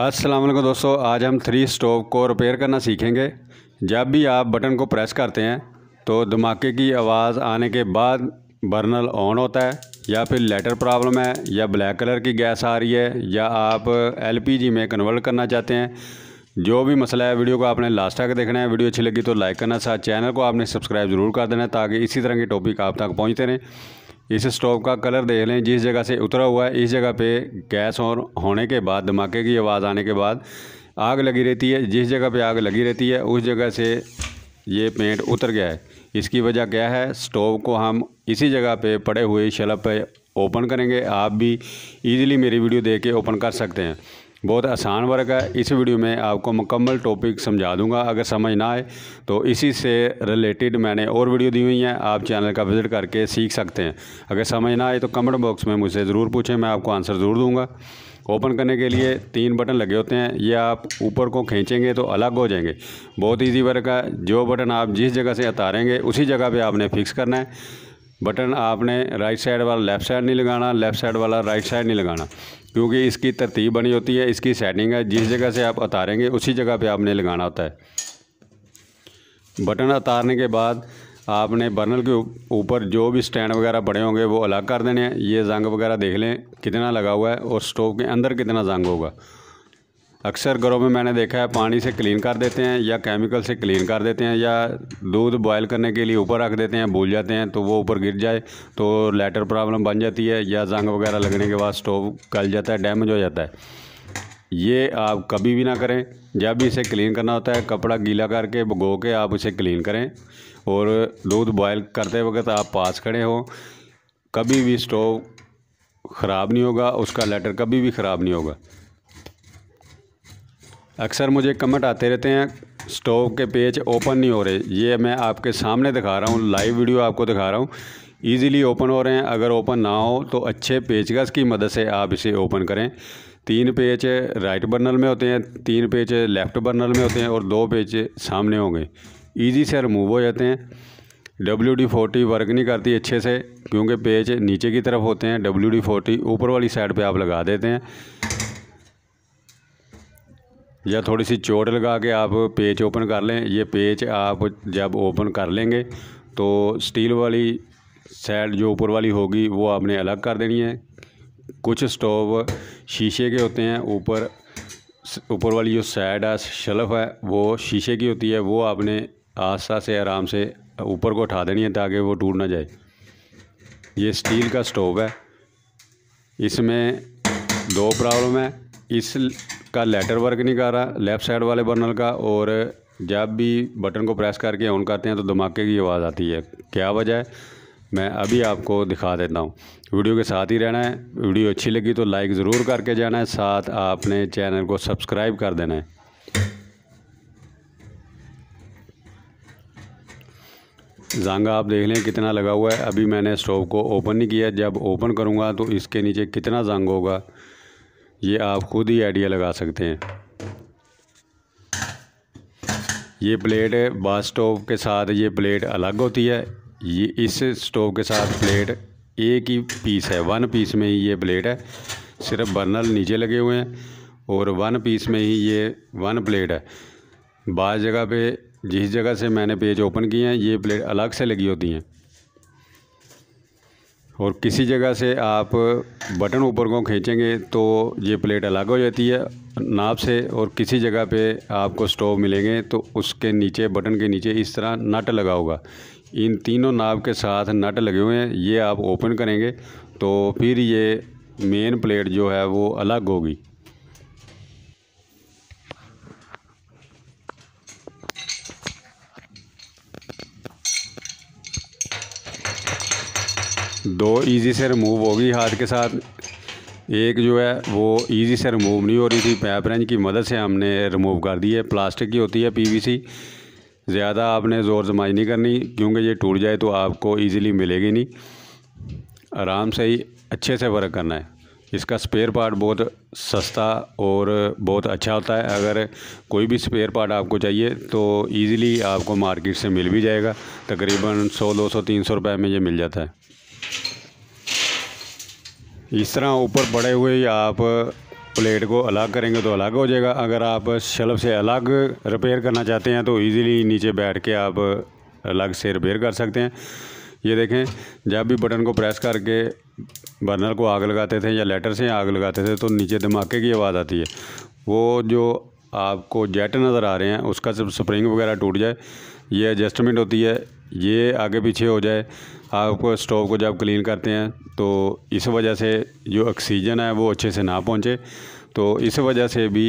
अस्सलाम वालेकुम दोस्तों आज हम थ्री स्टोव को रिपेयर करना सीखेंगे जब भी आप बटन को प्रेस करते हैं तो धमाके की आवाज़ आने के बाद बर्नल ऑन होता है या फिर लेटर प्रॉब्लम है या ब्लैक कलर की गैस आ रही है या आप एलपीजी में कन्वर्ट करना चाहते हैं जो भी मसला है वीडियो को आपने लास्ट तक देखना है वीडियो अच्छी लगी तो लाइक करना साथ चैनल को आपने सब्सक्राइब ज़रूर कर देना ताकि इसी तरह के टॉपिक आप तक पहुँचते रहें इस स्टोव का कलर देख लें जिस जगह से उतरा हुआ है इस जगह पे गैस और होने के बाद धमाके की आवाज़ आने के बाद आग लगी रहती है जिस जगह पे आग लगी रहती है उस जगह से ये पेंट उतर गया है इसकी वजह क्या है स्टोव को हम इसी जगह पे पड़े हुए शलभ पे ओपन करेंगे आप भी इजीली मेरी वीडियो देख के ओपन कर सकते हैं बहुत आसान वर्क है इस वीडियो में आपको मुकम्मल टॉपिक समझा दूंगा अगर समझ ना आए तो इसी से रिलेटेड मैंने और वीडियो दी हुई हैं आप चैनल का विज़िट करके सीख सकते हैं अगर समझ ना आए तो कमेंट बॉक्स में मुझसे ज़रूर पूछें मैं आपको आंसर ज़रूर दूंगा ओपन करने के लिए तीन बटन लगे होते हैं ये आप ऊपर को खींचेंगे तो अलग हो जाएंगे बहुत ईजी वर्क है जो बटन आप जिस जगह से उतारेंगे उसी जगह पर आपने फिक्स करना है बटन आपने राइट साइड वाला लेफ़्ट साइड नहीं लगाना लेफ़्ट साइड वाला राइट साइड नहीं लगाना क्योंकि इसकी तरतीब बनी होती है इसकी सेटिंग है जिस जगह से आप उतारेंगे उसी जगह पे आपने लगाना होता है बटन उतारने के बाद आपने बर्नल के ऊपर जो भी स्टैंड वगैरह बड़े होंगे वो अलग कर देने हैं ये जंग वगैरह देख लें कितना लगा हुआ है और स्टोव के अंदर कितना जंग होगा अक्सर घरों में मैंने देखा है पानी से क्लीन कर देते हैं या केमिकल से क्लीन कर देते हैं या दूध बॉयल करने के लिए ऊपर रख देते हैं भूल जाते हैं तो वो ऊपर गिर जाए तो लेटर प्रॉब्लम बन जाती है या जंग वगैरह लगने के बाद स्टोव गल जाता है डैमेज हो जाता है ये आप कभी भी ना करें जब भी इसे क्लीन करना होता है कपड़ा गीला करके भगो के आप उसे क्लीन करें और दूध बॉयल करते वक्त आप पास खड़े हो कभी भी स्टोव ख़राब नहीं होगा उसका लेटर कभी भी ख़राब नहीं होगा अक्सर मुझे कमेंट आते रहते हैं स्टोव के पेज ओपन नहीं हो रहे ये मैं आपके सामने दिखा रहा हूँ लाइव वीडियो आपको दिखा रहा हूँ ईज़िली ओपन हो रहे हैं अगर ओपन ना हो तो अच्छे पेचकस की मदद से आप इसे ओपन करें तीन पेज राइट बर्नल में होते हैं तीन पेज लेफ़्ट बर्नल में होते हैं और दो पेज सामने होंगे ईजी से रिमूव हो जाते हैं डब्ल्यू डी फोर्टी वर्क नहीं करती अच्छे से क्योंकि पेज नीचे की तरफ होते हैं डब्ल्यू डी फोर्टी ऊपर वाली साइड पे आप लगा देते हैं या थोड़ी सी चोट लगा के आप पेच ओपन कर लें ये पेच आप जब ओपन कर लेंगे तो स्टील वाली साइड जो ऊपर वाली होगी वो आपने अलग कर देनी है कुछ स्टोव शीशे के होते हैं ऊपर ऊपर वाली जो साइड है शलफ है वो शीशे की होती है वो आपने आस्था से आराम से ऊपर को उठा देनी है ताकि वो टूट ना जाए ये स्टील का स्टोव है इसमें दो प्रॉब्लम है इस का लेटर वर्क नहीं कर रहा लेफ़्ट साइड वाले बर्नर का और जब भी बटन को प्रेस करके ऑन करते हैं तो धमाके की आवाज़ आती है क्या वजह है मैं अभी आपको दिखा देता हूँ वीडियो के साथ ही रहना है वीडियो अच्छी लगी तो लाइक ज़रूर करके जाना है साथ आपने चैनल को सब्सक्राइब कर देना है जांगा आप देख लें कितना लगा हुआ है अभी मैंने स्टोव को ओपन नहीं किया जब ओपन करूँगा तो इसके नीचे कितना जांग होगा ये आप खुद ही आइडिया लगा सकते हैं ये प्लेट बास स्टोव के साथ ये प्लेट अलग होती है ये इस स्टोव के साथ प्लेट एक ही पीस है वन पीस में ही ये प्लेट है सिर्फ बर्नर नीचे लगे हुए हैं और वन पीस में ही ये वन प्लेट है बाज़ जगह पे जिस जगह से मैंने पेज ओपन किए हैं ये प्लेट अलग से लगी होती हैं और किसी जगह से आप बटन ऊपर को खींचेंगे तो ये प्लेट अलग हो जाती है नाप से और किसी जगह पे आपको स्टोव मिलेंगे तो उसके नीचे बटन के नीचे इस तरह नट लगा होगा इन तीनों नाप के साथ नट लगे हुए हैं ये आप ओपन करेंगे तो फिर ये मेन प्लेट जो है वो अलग होगी दो इजी से रिमूव होगी हाथ के साथ एक जो है वो इजी से रिमूव नहीं हो रही थी पैप रेंज की मदद से हमने रिमूव कर दी है प्लास्टिक की होती है पीवीसी ज़्यादा आपने ज़ोर जमाई नहीं करनी क्योंकि ये टूट जाए तो आपको ईजिली मिलेगी नहीं आराम से ही अच्छे से वर्क करना है इसका स्पेयर पार्ट बहुत सस्ता और बहुत अच्छा होता है अगर कोई भी स्पेयर पार्ट आपको चाहिए तो ईज़िली आपको मार्केट से मिल भी जाएगा तकरीबन 100 200 300 रुपए में ये मिल जाता है इस तरह ऊपर पड़े हुए आप प्लेट को अलग करेंगे तो अलग हो जाएगा अगर आप शेल्फ से अलग रिपेयर करना चाहते हैं तो इजीली नीचे बैठ के आप अलग से रिपेयर कर सकते हैं ये देखें जब भी बटन को प्रेस करके बर्नर को आग लगाते थे या लेटर से आग लगाते थे तो नीचे धमाके की आवाज़ आती है वो जो आपको जेट नज़र आ रहे हैं उसका जब स्प्रिंग वगैरह टूट जाए ये एडजस्टमेंट होती है ये आगे पीछे हो जाए आपको स्टोव को जब क्लीन करते हैं तो इस वजह से जो ऑक्सीजन है वो अच्छे से ना पहुँचे तो इस वजह से भी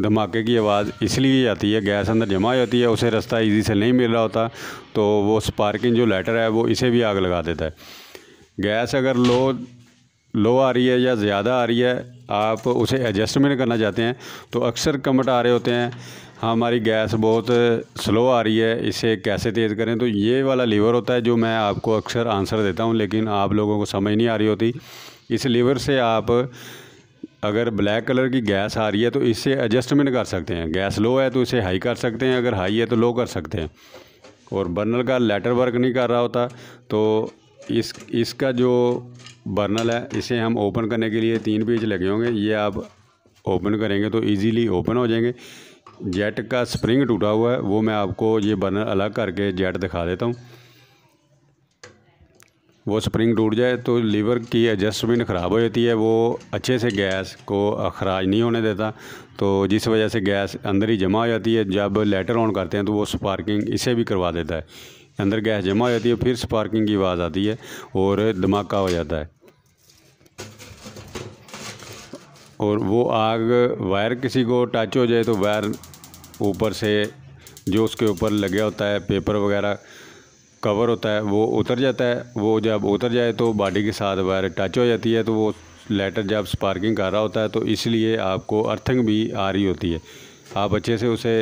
धमाके की आवाज़ इसलिए आती है गैस अंदर जमा जाती है उसे रास्ता इजी से नहीं मिल रहा होता तो वो स्पार्किंग जो लेटर है वो इसे भी आग लगा देता है गैस अगर लो लो आ रही है या ज़्यादा आ रही है आप उसे एडजस्टमेंट करना चाहते हैं तो अक्सर कमट आ रहे होते हैं हाँ, हमारी गैस बहुत स्लो आ रही है इसे कैसे तेज़ करें तो ये वाला लीवर होता है जो मैं आपको अक्सर आंसर देता हूँ लेकिन आप लोगों को समझ नहीं आ रही होती इस लीवर से आप अगर ब्लैक कलर की गैस आ रही है तो इससे एडजस्टमेंट कर सकते हैं गैस लो है तो इसे हाई कर सकते हैं अगर हाई है तो लो कर सकते हैं और बर्नर का लेटर वर्क नहीं कर रहा होता तो इस इसका जो बर्नल है इसे हम ओपन करने के लिए तीन पेज लगे होंगे ये आप ओपन करेंगे तो इजीली ओपन हो जाएंगे जेट का स्प्रिंग टूटा हुआ है वो मैं आपको ये बर्नर अलग करके जेट दिखा देता हूँ वो स्प्रिंग टूट जाए तो लीवर की एडजस्टमेंट ख़राब हो जाती है वो अच्छे से गैस को अखराज नहीं होने देता तो जिस वजह से गैस अंदर ही जमा हो जाती है जब लेटर ऑन करते हैं तो वो स्पार्किंग इसे भी करवा देता है अंदर गैस जमा हो जाती है फिर स्पार्किंग की आवाज़ आती है और धमाका हो जाता है और वो आग वायर किसी को टच हो जाए तो वायर ऊपर से जो उसके ऊपर लगे होता है पेपर वगैरह कवर होता है वो उतर जाता है वो जब उतर जाए तो बॉडी के साथ वायर टच हो जाती है तो वो लेटर जब स्पार्किंग कर रहा होता है तो इसलिए आपको अर्थिंग भी आ रही होती है आप अच्छे से उसे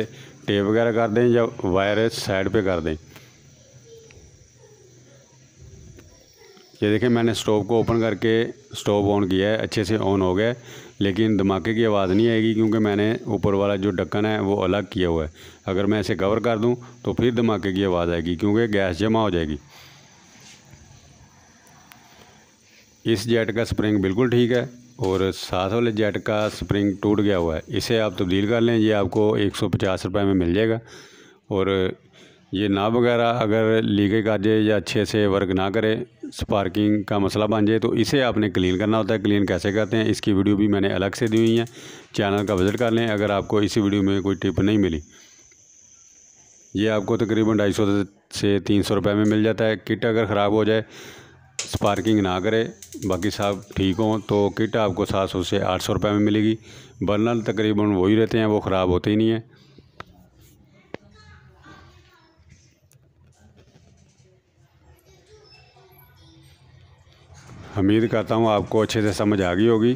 टेप वगैरह कर दें या वायर साइड पे कर दें ये देखें मैंने स्टोव को ओपन करके स्टोव ऑन किया है अच्छे से ऑन हो गया लेकिन धमाके की आवाज़ नहीं आएगी क्योंकि मैंने ऊपर वाला जो ढक्कन है वो अलग किया हुआ है अगर मैं इसे कवर कर दूं तो फिर धमाके की आवाज़ आएगी क्योंकि गैस जमा हो जाएगी इस जेट का स्प्रिंग बिल्कुल ठीक है और साथ वाले जेट का स्प्रिंग टूट गया हुआ है इसे आप तब्दील कर लें ये आपको एक सौ पचास रुपये में मिल जाएगा और ये नाब वगैरह अगर लीकेज कर जाए या अच्छे से वर्क ना करे स्पार्किंग का मसला बन जाए तो इसे आपने क्लीन करना होता है क्लीन कैसे करते हैं इसकी वीडियो भी मैंने अलग से दी हुई है चैनल का विज़िट कर लें अगर आपको इसी वीडियो में कोई टिप नहीं मिली ये आपको तकरीबन ढाई सौ से तीन सौ रुपये में मिल जाता है किट अगर ख़राब हो जाए स्पार्किंग ना करे बाकी साहब ठीक हों तो किट आपको सात सौ से आठ सौ रुपये में मिलेगी बर्नर तकरीबन वही रहते हैं वो ख़राब होते ही नहीं है उम्मीद करता हूँ आपको अच्छे से समझ आ गई होगी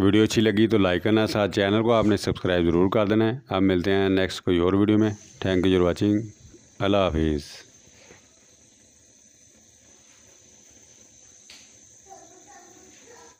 वीडियो अच्छी लगी तो लाइक करना साथ चैनल को आपने सब्सक्राइब ज़रूर कर देना है अब मिलते हैं नेक्स्ट कोई और वीडियो में थैंक यू फॉर वॉचिंग अल्लाह हाफिज़